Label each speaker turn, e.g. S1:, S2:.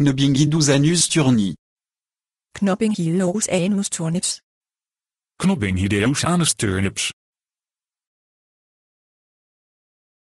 S1: Knobbingidus anus turni.
S2: Knobbingiloos anus
S3: turnips.
S1: Knobbingideus anus turnips.